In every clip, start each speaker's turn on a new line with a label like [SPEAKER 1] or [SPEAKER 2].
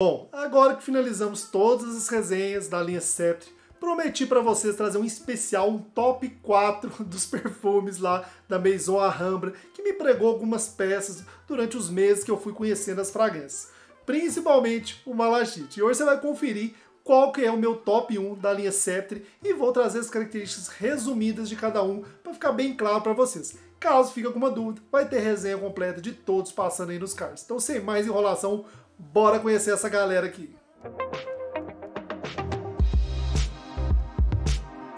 [SPEAKER 1] Bom, agora que finalizamos todas as resenhas da linha Sceptre, prometi para vocês trazer um especial, um top 4 dos perfumes lá da Maison Arambra, que me pregou algumas peças durante os meses que eu fui conhecendo as fragrâncias, principalmente o Malachite. E hoje você vai conferir qual que é o meu top 1 da linha Sceptre e vou trazer as características resumidas de cada um para ficar bem claro para vocês. Caso fique alguma dúvida, vai ter resenha completa de todos passando aí nos cards. Então, sem mais enrolação, Bora conhecer essa galera aqui.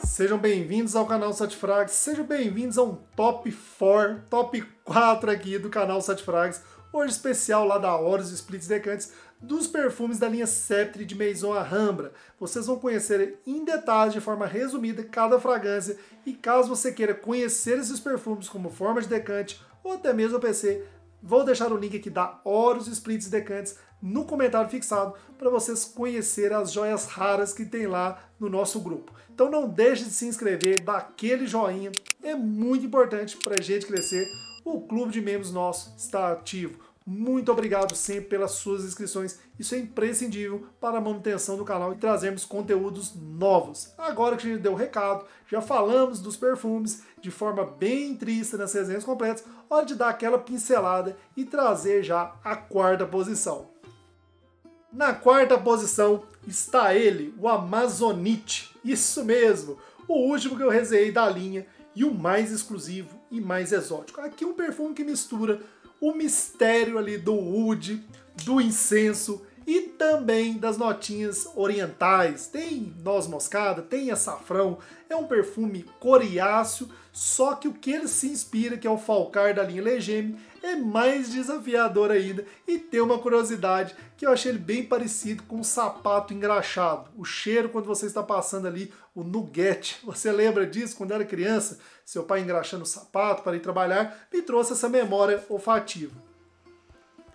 [SPEAKER 1] Sejam bem-vindos ao canal Satifrags, sejam bem-vindos a um top 4, top 4 aqui do canal Satifrags. Hoje especial lá da Horus Splits Decantes dos perfumes da linha Septre de Maison Arambra. Vocês vão conhecer em detalhes, de forma resumida, cada fragrância e caso você queira conhecer esses perfumes como forma de decante ou até mesmo PC, vou deixar o link aqui da Horus Splits Decantes no comentário fixado para vocês conhecerem as joias raras que tem lá no nosso grupo. Então não deixe de se inscrever, dar aquele joinha, é muito importante para a gente crescer. O clube de membros nosso está ativo. Muito obrigado sempre pelas suas inscrições. Isso é imprescindível para a manutenção do canal e trazermos conteúdos novos. Agora que a gente deu o recado, já falamos dos perfumes de forma bem triste nas resenhas completas, hora de dar aquela pincelada e trazer já a quarta posição. Na quarta posição está ele, o Amazonite. Isso mesmo, o último que eu resenhei da linha e o mais exclusivo e mais exótico. Aqui um perfume que mistura o mistério ali do wood, do incenso e também das notinhas orientais. Tem noz moscada, tem açafrão, é um perfume coriáceo, só que o que ele se inspira, que é o Falcar da linha Legeme, é mais desafiador ainda e tem uma curiosidade que eu achei ele bem parecido com um sapato engraxado. O cheiro quando você está passando ali, o nuguete. Você lembra disso quando era criança? Seu pai engraxando o sapato para ir trabalhar, me trouxe essa memória olfativa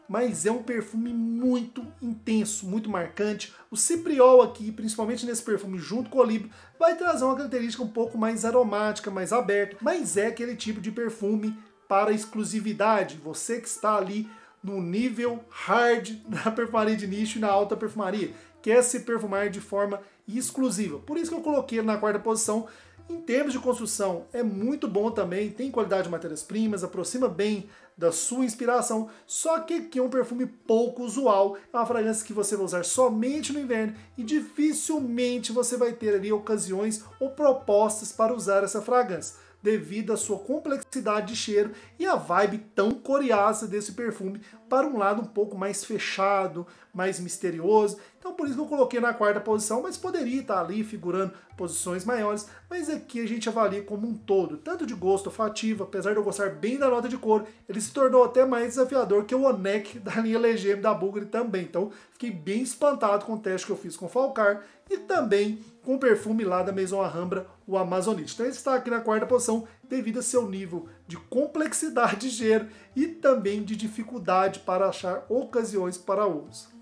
[SPEAKER 1] mas é um perfume muito intenso, muito marcante. O cipriol aqui, principalmente nesse perfume junto com o olíbrio, vai trazer uma característica um pouco mais aromática, mais aberta, mas é aquele tipo de perfume para exclusividade. Você que está ali no nível hard na perfumaria de nicho e na alta perfumaria, quer se perfumar de forma exclusiva. Por isso que eu coloquei na quarta posição, em termos de construção, é muito bom também, tem qualidade de matérias-primas, aproxima bem da sua inspiração, só que aqui é um perfume pouco usual, é uma fragrância que você vai usar somente no inverno e dificilmente você vai ter ali ocasiões ou propostas para usar essa fragrância, devido à sua complexidade de cheiro e a vibe tão coreana desse perfume para um lado um pouco mais fechado, mais misterioso então por isso não coloquei na quarta posição, mas poderia estar ali figurando posições maiores. Mas aqui a gente avalia como um todo, tanto de gosto olfativo, apesar de eu gostar bem da nota de couro, ele se tornou até mais desafiador que o Onek da linha LGM da Bulgari também. Então fiquei bem espantado com o teste que eu fiz com o Falcar e também com o perfume lá da Maison Alhambra, o Amazonite. Então ele está aqui na quarta posição devido a seu nível de complexidade de gênero e também de dificuldade para achar ocasiões para uso.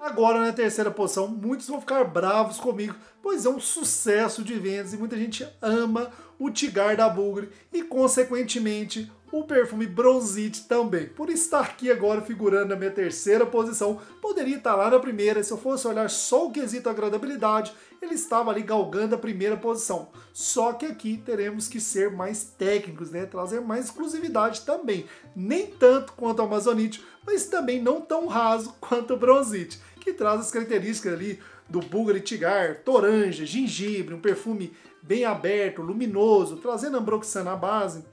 [SPEAKER 1] Agora na terceira posição, muitos vão ficar bravos comigo, pois é um sucesso de vendas e muita gente ama o Tigar da Bulgari e, consequentemente, o perfume Bronzite também. Por estar aqui agora figurando na minha terceira posição, poderia estar lá na primeira, se eu fosse olhar só o quesito agradabilidade, ele estava ali galgando a primeira posição. Só que aqui teremos que ser mais técnicos, né? trazer mais exclusividade também. Nem tanto quanto o Amazonite, mas também não tão raso quanto o Bronzite que traz as características ali do Bulgari Tigar, toranja, gengibre, um perfume bem aberto, luminoso, trazendo ambroxan na base,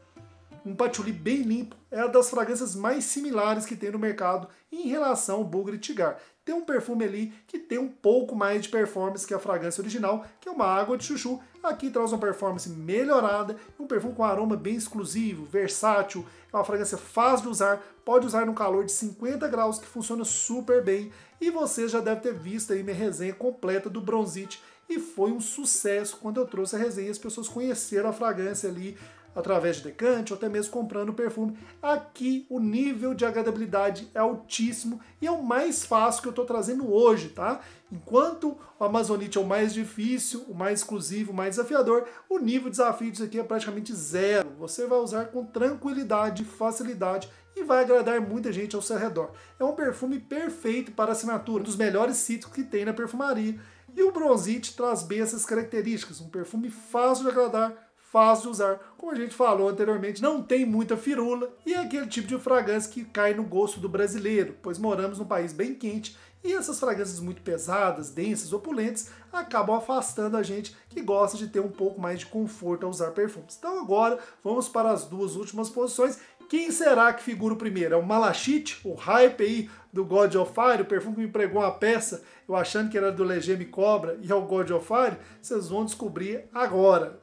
[SPEAKER 1] um patchouli bem limpo, é uma das fragrâncias mais similares que tem no mercado em relação ao Bulgari Tigar tem um perfume ali que tem um pouco mais de performance que a fragrância original, que é uma água de chuchu. Aqui traz uma performance melhorada, um perfume com aroma bem exclusivo, versátil, é uma fragrância fácil de usar, pode usar no calor de 50 graus, que funciona super bem. E você já deve ter visto aí minha resenha completa do Bronzite, e foi um sucesso quando eu trouxe a resenha, as pessoas conheceram a fragrância ali, através de decante ou até mesmo comprando perfume. Aqui o nível de agradabilidade é altíssimo e é o mais fácil que eu estou trazendo hoje, tá? Enquanto o Amazonite é o mais difícil, o mais exclusivo, o mais desafiador, o nível de desafio disso aqui é praticamente zero. Você vai usar com tranquilidade, facilidade e vai agradar muita gente ao seu redor. É um perfume perfeito para assinatura, um dos melhores cítricos que tem na perfumaria. E o Bronzite traz bem essas características, um perfume fácil de agradar, fácil de usar. Como a gente falou anteriormente, não tem muita firula e é aquele tipo de fragrância que cai no gosto do brasileiro, pois moramos num país bem quente e essas fragrâncias muito pesadas, densas, opulentes, acabam afastando a gente que gosta de ter um pouco mais de conforto ao usar perfumes. Então agora vamos para as duas últimas posições. Quem será que figura o primeiro? É o Malachite, o hype aí do God of Fire, o perfume que me pregou uma peça, eu achando que era do Legeme Cobra e é o God of Fire? Vocês vão descobrir agora.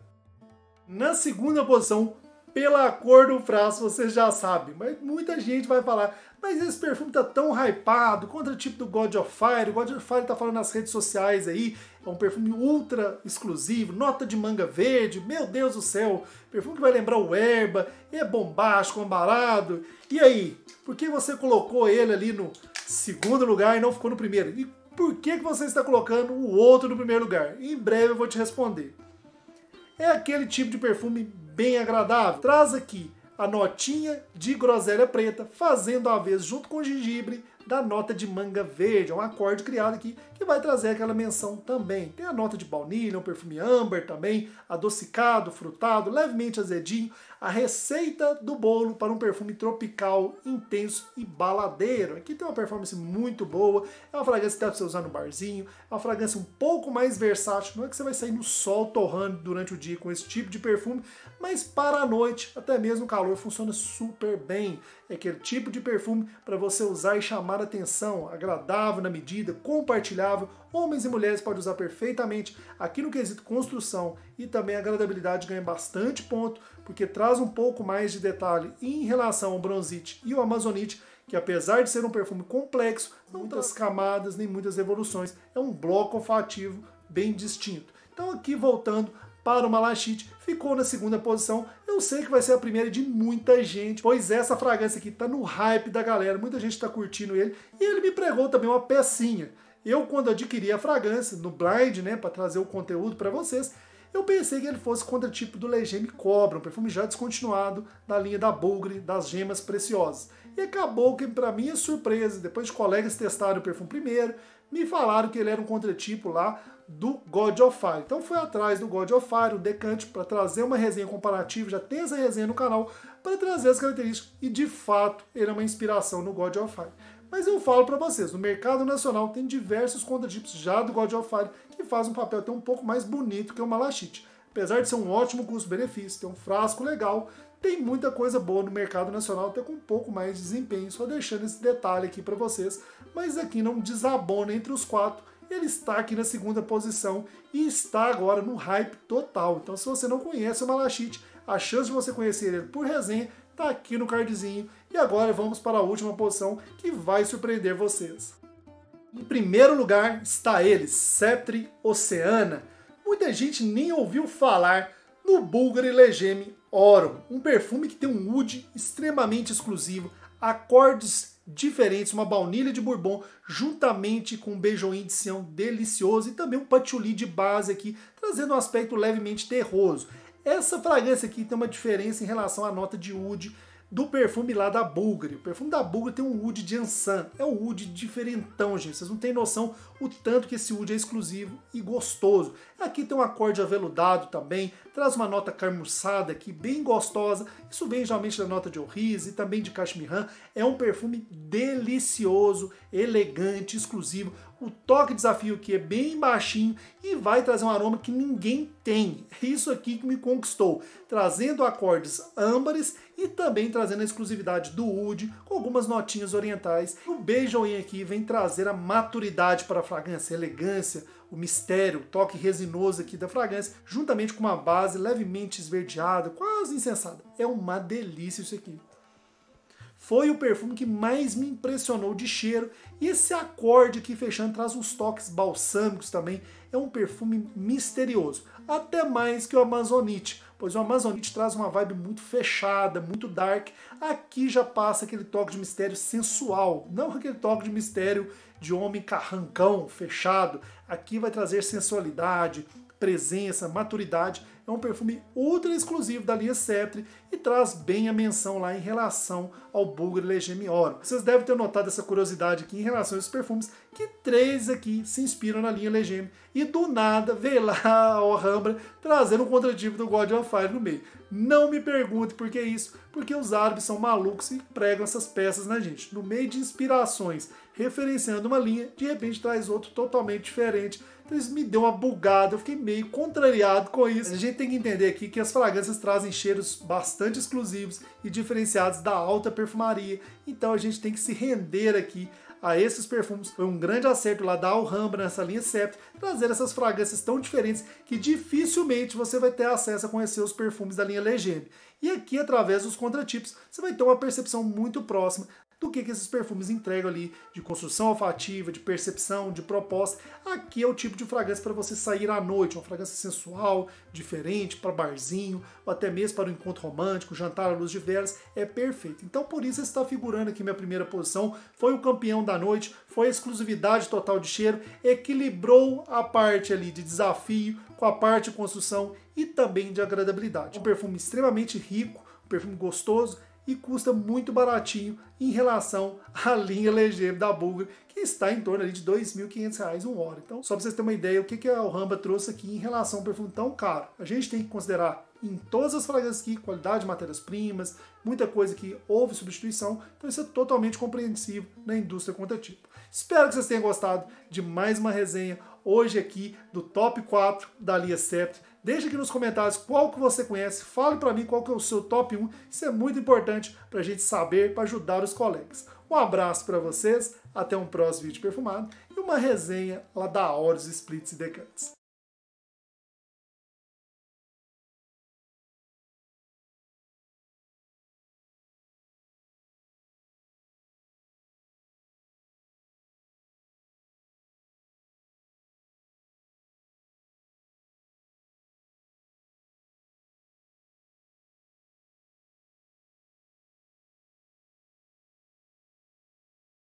[SPEAKER 1] Na segunda posição, pela cor do frasco, você já sabe, mas muita gente vai falar, mas esse perfume tá tão hypado, contra o tipo do God of Fire, o God of Fire tá falando nas redes sociais aí, é um perfume ultra exclusivo, nota de manga verde, meu Deus do céu, perfume que vai lembrar o Erba, é bombástico, ambarado. E aí, por que você colocou ele ali no segundo lugar e não ficou no primeiro? E por que, que você está colocando o outro no primeiro lugar? Em breve eu vou te responder é aquele tipo de perfume bem agradável. Traz aqui a notinha de groselha preta, fazendo a vez junto com o gengibre da nota de manga verde, é um acorde criado aqui que vai trazer aquela menção também. Tem a nota de baunilha, um perfume âmbar também, adocicado, frutado, levemente azedinho a receita do bolo para um perfume tropical intenso e baladeiro. Aqui tem uma performance muito boa, é uma fragrância que dá para você usar no barzinho, é uma fragrância um pouco mais versátil, não é que você vai sair no sol torrando durante o dia com esse tipo de perfume, mas para a noite, até mesmo o calor, funciona super bem. É aquele tipo de perfume para você usar e chamar atenção, agradável na medida, compartilhável, homens e mulheres podem usar perfeitamente. Aqui no quesito construção e também agradabilidade ganha bastante ponto, porque traz um pouco mais de detalhe em relação ao bronzite e ao amazonite, que apesar de ser um perfume complexo, não muitas camadas nem muitas evoluções, é um bloco olfativo bem distinto. Então aqui voltando para o Malachite, ficou na segunda posição. Eu sei que vai ser a primeira de muita gente, pois essa fragrância aqui tá no hype da galera, muita gente está curtindo ele, e ele me pregou também uma pecinha. Eu, quando adquiri a fragrância no Blind, né, para trazer o conteúdo para vocês, eu pensei que ele fosse contra tipo do Legeme Cobra, um perfume já descontinuado da linha da Bulgari, das gemas preciosas. E acabou que, para minha surpresa, depois de colegas testarem o perfume primeiro, me falaram que ele era um contratipo lá do God of Fire. Então fui atrás do God of Fire, o Decante, para trazer uma resenha comparativa, já tem essa resenha no canal, para trazer as características, e de fato ele é uma inspiração no God of Fire. Mas eu falo para vocês, no mercado nacional tem diversos contra-chips já do God of Fire que faz um papel até um pouco mais bonito que o Malachite. Apesar de ser um ótimo custo-benefício, ter um frasco legal, tem muita coisa boa no mercado nacional, até com um pouco mais de desempenho, só deixando esse detalhe aqui para vocês. Mas aqui não desabona entre os quatro, ele está aqui na segunda posição e está agora no hype total. Então, se você não conhece o Malachite, a chance de você conhecer ele por resenha está aqui no cardzinho. E agora vamos para a última posição que vai surpreender vocês. Em primeiro lugar está ele, Septri Oceana. Muita gente nem ouviu falar no Bulgari Legeme Orum, um perfume que tem um oud extremamente exclusivo, acordes diferentes, uma baunilha de bourbon, juntamente com um beijoim de sião delicioso e também um patchouli de base aqui, trazendo um aspecto levemente terroso. Essa fragrância aqui tem uma diferença em relação à nota de oud do perfume lá da Bulgari. O perfume da Bulgari tem um Oud de Ansan. É um Oud diferentão, gente. Vocês não têm noção o tanto que esse Oud é exclusivo e gostoso. Aqui tem um acorde aveludado também, traz uma nota carmuçada aqui, bem gostosa. Isso vem geralmente da nota de Orris e também de Cachemiran. É um perfume delicioso, elegante, exclusivo o toque desafio que é bem baixinho e vai trazer um aroma que ninguém tem. É isso aqui que me conquistou, trazendo acordes âmbares e também trazendo a exclusividade do oud com algumas notinhas orientais. O beijoinho aqui vem trazer a maturidade para a fragrância, a elegância, o mistério, o toque resinoso aqui da fragrância, juntamente com uma base levemente esverdeada, quase incensada É uma delícia isso aqui foi o perfume que mais me impressionou de cheiro. E esse acorde aqui fechando traz uns toques balsâmicos também. É um perfume misterioso, até mais que o Amazonite, pois o Amazonite traz uma vibe muito fechada, muito dark. Aqui já passa aquele toque de mistério sensual, não aquele toque de mistério de homem carrancão, fechado. Aqui vai trazer sensualidade, presença, maturidade é um perfume ultra exclusivo da linha Septre e traz bem a menção lá em relação ao Bulgari Oro. Vocês devem ter notado essa curiosidade aqui em relação a esses perfumes, que três aqui se inspiram na linha Legeme e do nada vê lá a Alhambra trazendo um contratipo do God of Fire no meio. Não me pergunte por que isso, porque os árabes são malucos e pregam essas peças na gente. No meio de inspirações, referenciando uma linha, de repente traz outro totalmente diferente então isso me deu uma bugada, eu fiquei meio contrariado com isso. A gente tem que entender aqui que as fragrâncias trazem cheiros bastante exclusivos e diferenciados da alta perfumaria, então a gente tem que se render aqui a esses perfumes. Foi um grande acerto lá da Alhambra nessa linha Sept, trazer essas fragrâncias tão diferentes que dificilmente você vai ter acesso a conhecer os perfumes da linha Legend. E aqui, através dos contratipos, você vai ter uma percepção muito próxima do que, que esses perfumes entregam ali de construção olfativa, de percepção, de proposta. Aqui é o tipo de fragrância para você sair à noite, uma fragrância sensual, diferente, para barzinho, ou até mesmo para um encontro romântico, jantar à luz de velas, é perfeito. Então por isso está figurando aqui minha primeira posição, foi o campeão da noite, foi a exclusividade total de cheiro, equilibrou a parte ali de desafio com a parte de construção e também de agradabilidade. Um perfume extremamente rico, um perfume gostoso, e custa muito baratinho em relação à linha LG da Bulga, que está em torno ali de R$ 2.500 um hora. Então, só para vocês terem uma ideia, o que, que a Ramba trouxe aqui em relação ao perfume tão caro. A gente tem que considerar em todas as fragrâncias aqui, qualidade, matérias-primas, muita coisa que houve substituição, então isso é totalmente compreensível na indústria contra tipo. Espero que vocês tenham gostado de mais uma resenha hoje aqui do Top 4 da Lia Sept Deixe aqui nos comentários qual que você conhece, fale para mim qual que é o seu top 1. Isso é muito importante para a gente saber, para ajudar os colegas. Um abraço para vocês, até um próximo vídeo perfumado e uma resenha lá da Horus Splits e Decantes.